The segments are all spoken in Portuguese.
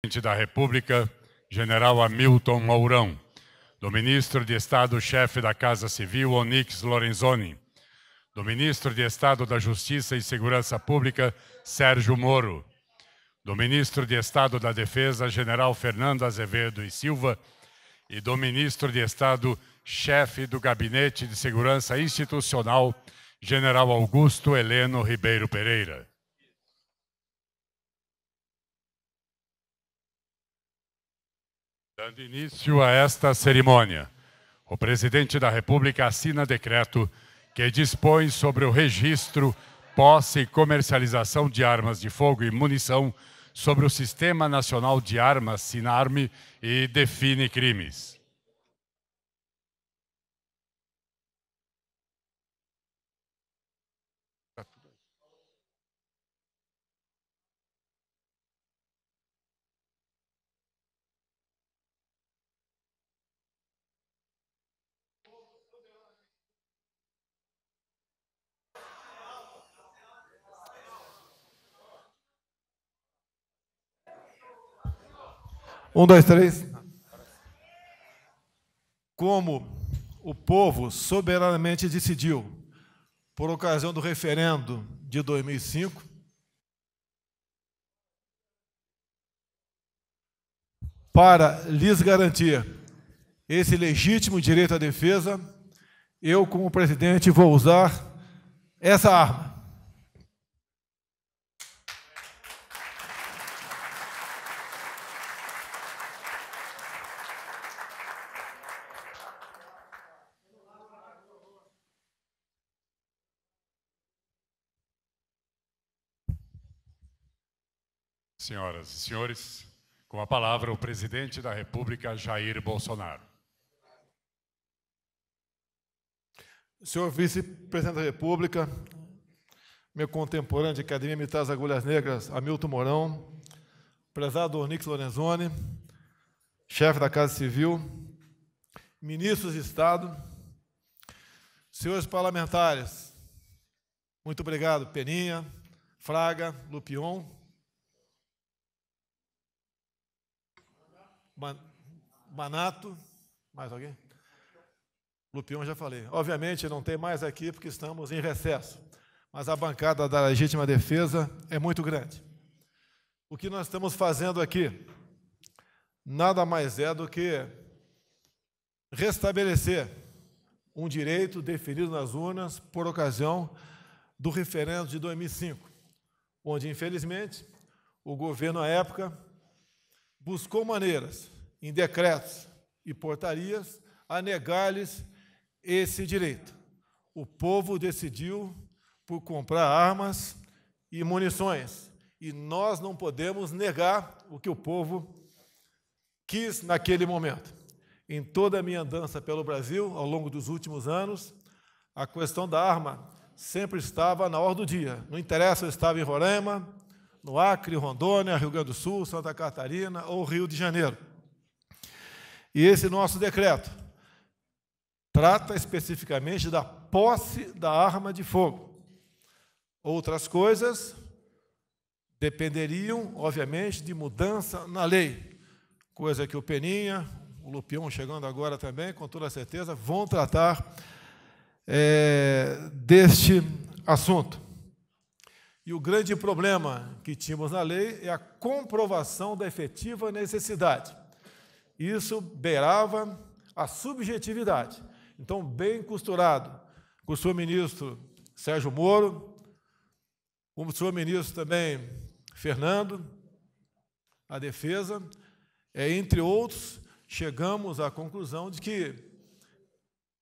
presidente da República, general Hamilton Mourão, do ministro de Estado-chefe da Casa Civil, Onix Lorenzoni, do ministro de Estado da Justiça e Segurança Pública, Sérgio Moro, do ministro de Estado da Defesa, general Fernando Azevedo e Silva, e do ministro de Estado, chefe do Gabinete de Segurança Institucional, general Augusto Heleno Ribeiro Pereira. Dando início a esta cerimônia, o presidente da República assina decreto que dispõe sobre o registro, posse e comercialização de armas de fogo e munição sobre o Sistema Nacional de Armas, SINARME, e define crimes. Um, dois, três. Como o povo soberanamente decidiu, por ocasião do referendo de 2005, para lhes garantir esse legítimo direito à defesa, eu, como presidente, vou usar essa arma. Senhoras e senhores, com a palavra o presidente da República, Jair Bolsonaro. Senhor vice-presidente da República, meu contemporâneo de Academia Militar das Agulhas Negras, Hamilton Mourão, prezado Onix Lorenzoni, chefe da Casa Civil, ministros de Estado, senhores parlamentares, muito obrigado, Peninha, Fraga, Lupion, Manato, mais alguém? Lupion, já falei. Obviamente não tem mais aqui porque estamos em recesso, mas a bancada da legítima defesa é muito grande. O que nós estamos fazendo aqui nada mais é do que restabelecer um direito definido nas urnas por ocasião do referendo de 2005, onde, infelizmente, o governo à época buscou maneiras, em decretos e portarias, a negar-lhes esse direito. O povo decidiu por comprar armas e munições, e nós não podemos negar o que o povo quis naquele momento. Em toda a minha andança pelo Brasil, ao longo dos últimos anos, a questão da arma sempre estava na hora do dia. Não interessa se eu estava em Roraima, no Acre, Rondônia, Rio Grande do Sul, Santa Catarina ou Rio de Janeiro. E esse nosso decreto trata especificamente da posse da arma de fogo. Outras coisas dependeriam, obviamente, de mudança na lei, coisa que o Peninha, o Lupion chegando agora também, com toda certeza, vão tratar é, deste assunto. E o grande problema que tínhamos na lei é a comprovação da efetiva necessidade. Isso beirava a subjetividade. Então, bem costurado, com o senhor ministro Sérgio Moro, com o senhor ministro também Fernando, a defesa, é, entre outros, chegamos à conclusão de que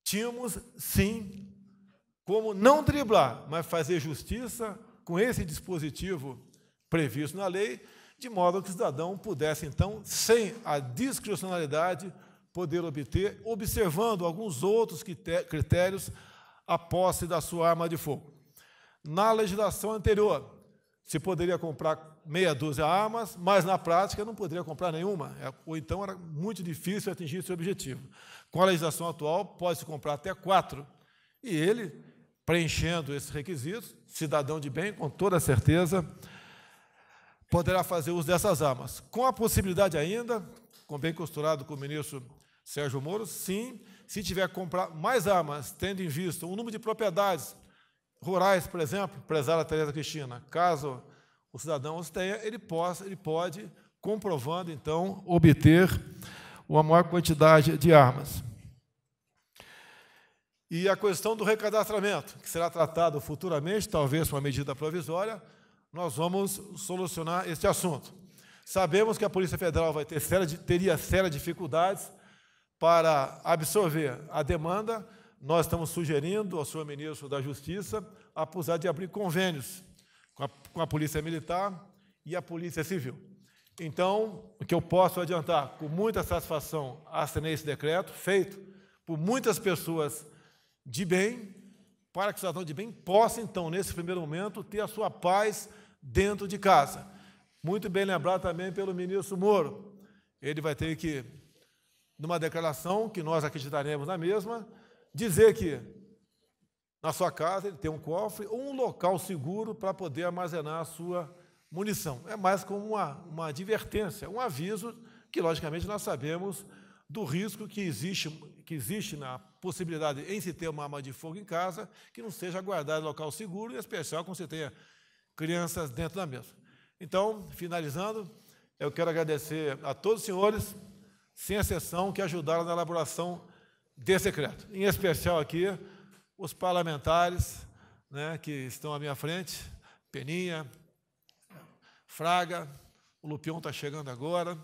tínhamos, sim, como não driblar, mas fazer justiça com esse dispositivo previsto na lei, de modo que o cidadão pudesse, então, sem a discricionalidade, poder obter, observando alguns outros critérios, a posse da sua arma de fogo. Na legislação anterior, se poderia comprar meia dúzia de armas, mas na prática não poderia comprar nenhuma, é, ou então era muito difícil atingir esse objetivo. Com a legislação atual, pode-se comprar até quatro. E ele preenchendo esses requisitos, cidadão de bem, com toda certeza, poderá fazer uso dessas armas. Com a possibilidade ainda, com bem costurado com o ministro Sérgio Moro, sim, se tiver que comprar mais armas, tendo em vista o número de propriedades rurais, por exemplo, prezada Tereza Cristina, caso o cidadão os tenha, ele, possa, ele pode, comprovando, então, obter uma maior quantidade de armas. E a questão do recadastramento, que será tratado futuramente, talvez com uma medida provisória, nós vamos solucionar este assunto. Sabemos que a Polícia Federal vai ter séria, teria sérias dificuldades para absorver a demanda. Nós estamos sugerindo ao senhor ministro da Justiça apusar de abrir convênios com a, com a Polícia Militar e a Polícia Civil. Então, o que eu posso adiantar, com muita satisfação, assinei esse decreto, feito por muitas pessoas de bem, para que o cidadão de bem possa, então, nesse primeiro momento, ter a sua paz dentro de casa. Muito bem lembrado também pelo ministro Moro. Ele vai ter que, numa declaração que nós acreditaremos na mesma, dizer que na sua casa ele tem um cofre ou um local seguro para poder armazenar a sua munição. É mais como uma, uma advertência, um aviso que, logicamente, nós sabemos do risco que existe que existe na possibilidade em se ter uma arma de fogo em casa, que não seja guardada em local seguro, em especial quando você tenha crianças dentro da mesa. Então, finalizando, eu quero agradecer a todos os senhores, sem exceção, que ajudaram na elaboração desse decreto. Em especial aqui, os parlamentares né, que estão à minha frente, Peninha, Fraga, o Lupion está chegando agora,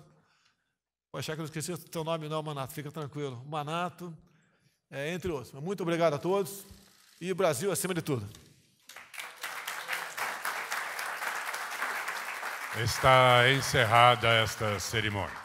Vou achar que eu esqueci o teu nome, não, é Manato. Fica tranquilo. Manato, é, entre outros. Muito obrigado a todos. E Brasil acima de tudo. Está encerrada esta cerimônia.